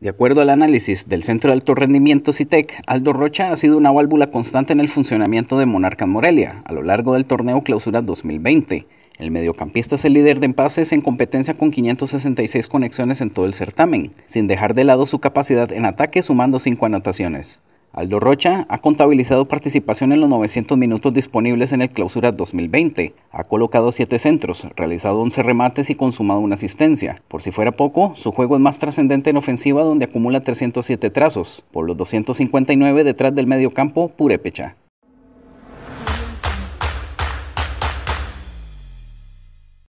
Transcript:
De acuerdo al análisis del Centro de Alto Rendimiento CITEC, e Aldo Rocha ha sido una válvula constante en el funcionamiento de Monarca Morelia a lo largo del torneo Clausura 2020. El mediocampista es el líder de empases en competencia con 566 conexiones en todo el certamen, sin dejar de lado su capacidad en ataque sumando 5 anotaciones. Aldo Rocha ha contabilizado participación en los 900 minutos disponibles en el Clausura 2020. Ha colocado 7 centros, realizado 11 remates y consumado una asistencia. Por si fuera poco, su juego es más trascendente en ofensiva donde acumula 307 trazos, por los 259 detrás del campo, Purepecha.